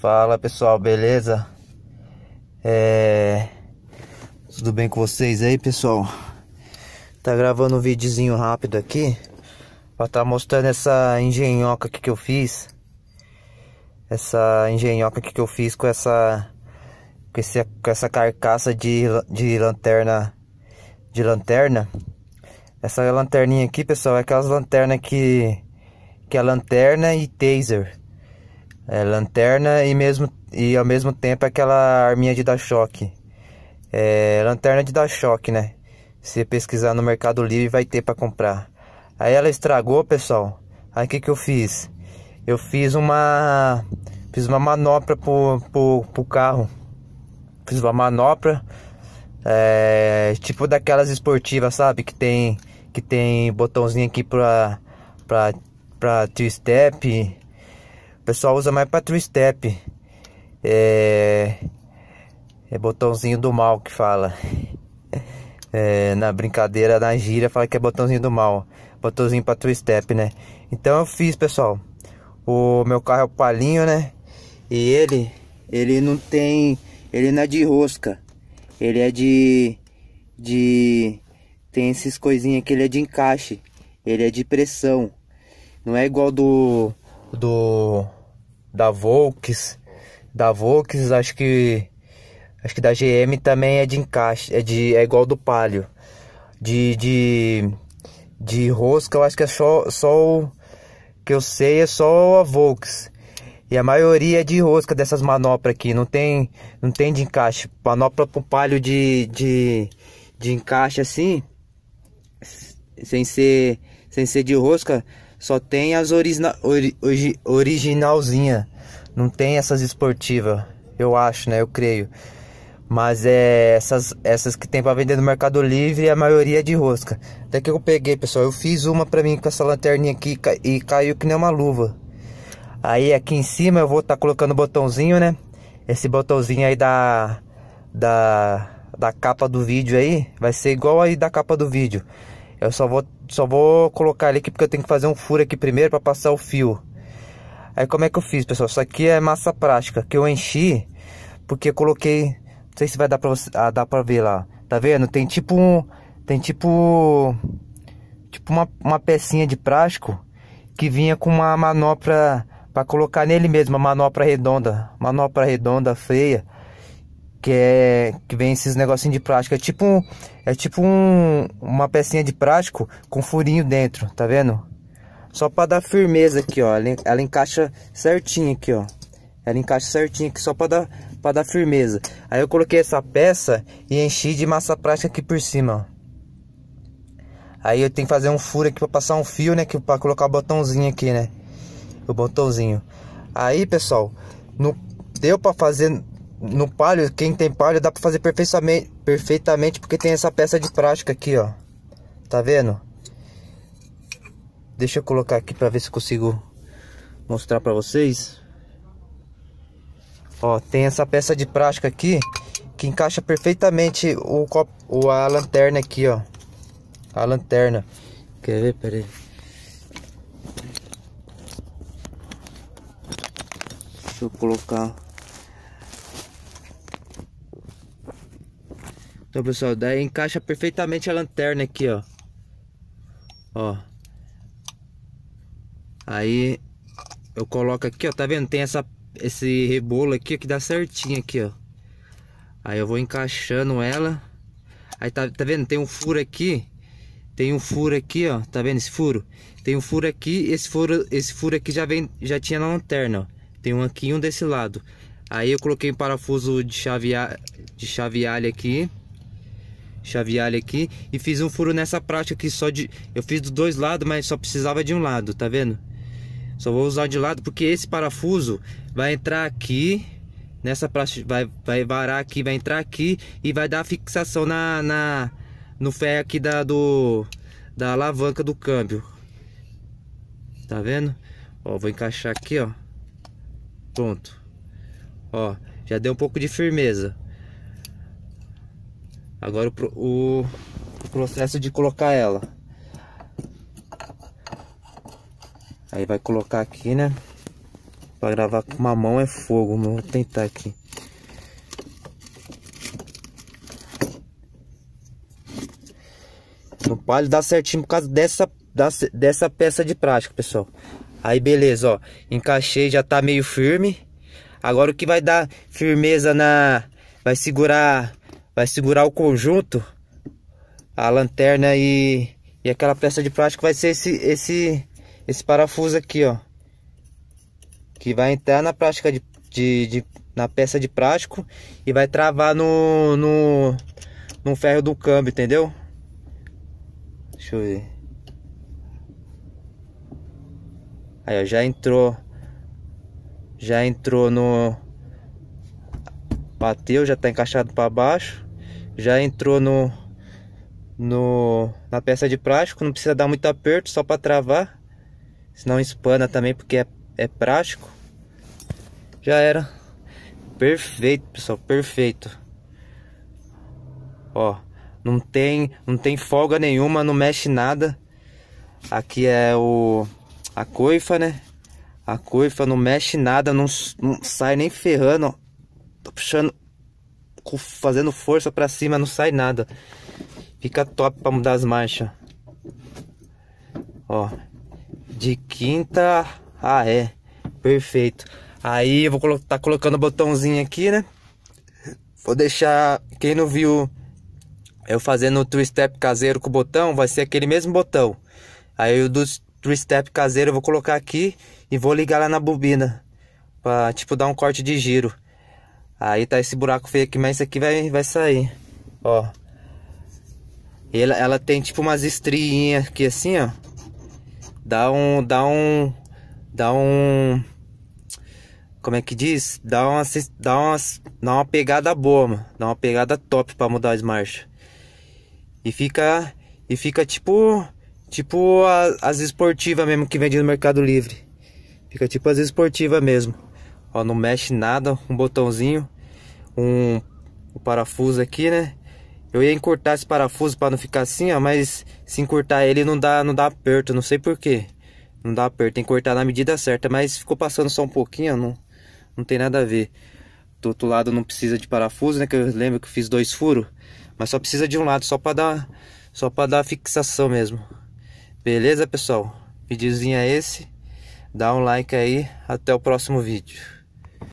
Fala pessoal, beleza? É... Tudo bem com vocês aí, pessoal? Tá gravando um videozinho rápido aqui para estar tá mostrando essa engenhoca aqui que eu fiz. Essa engenhoca aqui que eu fiz com essa com, esse, com essa carcaça de, de lanterna de lanterna. Essa lanterninha aqui, pessoal, é aquelas lanternas que que é lanterna e taser é, lanterna e, mesmo, e ao mesmo tempo aquela arminha de dar choque. É, lanterna de dar choque, né? Se pesquisar no Mercado Livre vai ter para comprar. Aí ela estragou, pessoal. Aí que, que eu fiz? Eu fiz uma fiz uma manopla pro, pro, pro carro. Fiz uma manopla é, tipo daquelas esportivas, sabe? Que tem que tem botãozinho aqui pra, pra, pra two-step, o pessoal usa mais pra true step. É, é botãozinho do mal que fala. É, na brincadeira, na gíria, fala que é botãozinho do mal. Botãozinho pra true step, né? Então eu fiz, pessoal. O meu carro é o Palinho, né? E ele, ele não tem, ele não é de rosca. Ele é de, de, tem esses coisinhas que ele é de encaixe. Ele é de pressão. Não é igual do, do da Volks, da Volks, acho que acho que da GM também é de encaixe, é de é igual do Palio. De de de rosca, eu acho que é só só o que eu sei é só a Volks. E a maioria é de rosca dessas manopras aqui, não tem não tem de encaixe. Manopla pro Palio de de de encaixe assim, sem ser sem ser de rosca, só tem as origina ori ori originalzinha. Não tem essas esportivas. Eu acho, né? Eu creio. Mas é essas, essas que tem para vender no Mercado Livre, a maioria é de rosca. Até que eu peguei, pessoal. Eu fiz uma para mim com essa lanterninha aqui e caiu que nem uma luva. Aí aqui em cima eu vou estar tá colocando o botãozinho, né? Esse botãozinho aí da, da, da capa do vídeo aí vai ser igual aí da capa do vídeo. Eu só vou, só vou colocar ali aqui porque eu tenho que fazer um furo aqui primeiro para passar o fio. Aí como é que eu fiz, pessoal? Isso aqui é massa prática que eu enchi porque eu coloquei, não sei se vai dar para você, ah, dá para ver lá. Tá vendo? Tem tipo um, tem tipo tipo uma, uma pecinha de plástico que vinha com uma manopla para colocar nele mesmo, uma manopla redonda, manopra redonda feia que é que vem esses negocinho de plástico, é tipo um, é tipo um, uma pecinha de plástico com furinho dentro, tá vendo? Só para dar firmeza aqui, ó. Ela, ela, encaixa certinho aqui, ó. Ela encaixa certinho aqui só para dar para dar firmeza. Aí eu coloquei essa peça e enchi de massa plástica aqui por cima, ó. Aí eu tenho que fazer um furo aqui para passar um fio, né, que para colocar o botãozinho aqui, né? O botãozinho. Aí, pessoal, no deu para fazer no palio, quem tem palio dá pra fazer perfeitamente, perfeitamente porque tem essa peça de prática aqui, ó. Tá vendo? Deixa eu colocar aqui pra ver se consigo mostrar pra vocês. Ó, tem essa peça de prática aqui que encaixa perfeitamente o copo, a lanterna aqui, ó. A lanterna. Quer ver? Pera aí. Deixa eu colocar Então, pessoal, daí encaixa perfeitamente a lanterna aqui, ó. Ó. Aí eu coloco aqui, ó. Tá vendo? Tem essa, esse rebolo aqui que dá certinho aqui, ó. Aí eu vou encaixando ela. Aí tá, tá vendo? Tem um furo aqui. Tem um furo aqui, ó. Tá vendo esse furo? Tem um furo aqui. Esse furo, esse furo aqui já, vem, já tinha na lanterna, ó. Tem um aqui e um desse lado. Aí eu coloquei um parafuso de chave, de chave alha aqui chavealho aqui e fiz um furo nessa prática aqui só de... Eu fiz dos dois lados, mas só precisava de um lado, tá vendo? Só vou usar de lado porque esse parafuso vai entrar aqui nessa prática, vai, vai varar aqui, vai entrar aqui e vai dar fixação na, na no ferro aqui da, do, da alavanca do câmbio. Tá vendo? Ó, vou encaixar aqui, ó. Pronto. Ó, já deu um pouco de firmeza. Agora o, o, processo de colocar ela. Aí vai colocar aqui, né? Pra gravar com uma mão é fogo, mano. Vou tentar aqui. No palho dá certinho por causa dessa, dessa peça de prático, pessoal. Aí beleza, ó. Encaixei, já tá meio firme. Agora o que vai dar firmeza na... Vai segurar vai segurar o conjunto, a lanterna e, e aquela peça de plástico vai ser esse, esse, esse parafuso aqui, ó. Que vai entrar na plástica de, de, de na peça de plástico e vai travar no, no, no ferro do câmbio, entendeu? Deixa eu ver. Aí, ó, já entrou. Já entrou no... Bateu, já tá encaixado para baixo já entrou no, no na peça de plástico, não precisa dar muito aperto só para travar, senão espana também porque é, é prático. Já era. Perfeito, pessoal, perfeito. Ó, não tem, não tem folga nenhuma, não mexe nada. Aqui é o a coifa, né? A coifa não mexe nada, não, não sai nem ferrando, ó. Tô puxando fazendo força para cima, não sai nada. Fica top para mudar as marchas. Ó, de quinta a ah, é, perfeito. Aí eu vou estar tá colocando o botãozinho aqui, né? Vou deixar, quem não viu eu fazendo o two-step caseiro com o botão, vai ser aquele mesmo botão. Aí o do two-step caseiro eu vou colocar aqui e vou ligar lá na bobina. Pra, tipo, dar um corte de giro. Aí tá esse buraco feio aqui, mas isso aqui vai, vai sair. Ó. Ela, ela tem tipo umas estrinhas aqui assim, ó. Dá um... Dá um... Dá um... Como é que diz? Dá uma, dá uma, dá uma pegada boa, mano. Dá uma pegada top pra mudar as marchas. E fica... E fica tipo... Tipo as, as esportivas mesmo que vende no Mercado Livre. Fica tipo as esportivas mesmo. Ó, não mexe nada, um botãozinho, um, um parafuso aqui, né? Eu ia encurtar esse parafuso para não ficar assim, ó, mas se encurtar ele não dá, não dá aperto, não sei porquê. Não dá aperto, tem que cortar na medida certa, mas ficou passando só um pouquinho, ó, não, não tem nada a ver. Do outro lado não precisa de parafuso, né, que eu lembro que eu fiz dois furos, mas só precisa de um lado, só para dar, só para dar fixação mesmo. Beleza, pessoal? Vídeozinho é esse. Dá um like aí, até o próximo vídeo.